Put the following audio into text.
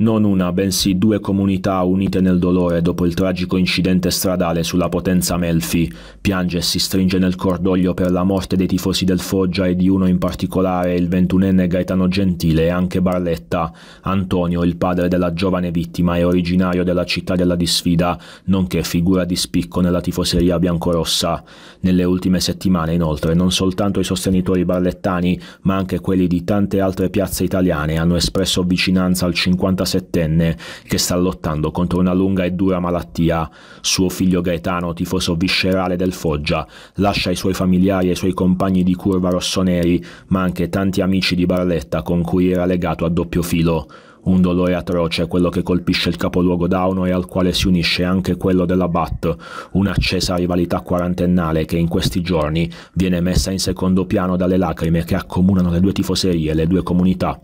Non una, bensì due comunità unite nel dolore dopo il tragico incidente stradale sulla Potenza Melfi. Piange e si stringe nel cordoglio per la morte dei tifosi del Foggia e di uno in particolare, il ventunenne Gaetano Gentile e anche Barletta. Antonio, il padre della giovane vittima, è originario della città della disfida, nonché figura di spicco nella tifoseria biancorossa. Nelle ultime settimane, inoltre, non soltanto i sostenitori barlettani, ma anche quelli di tante altre piazze italiane hanno espresso vicinanza al 50 47enne che sta lottando contro una lunga e dura malattia. Suo figlio Gaetano, tifoso viscerale del Foggia, lascia i suoi familiari e i suoi compagni di curva rossoneri, ma anche tanti amici di Barletta con cui era legato a doppio filo. Un dolore atroce, quello che colpisce il capoluogo Dauno e al quale si unisce anche quello della BAT, un'accesa rivalità quarantennale che in questi giorni viene messa in secondo piano dalle lacrime che accomunano le due tifoserie, le due comunità.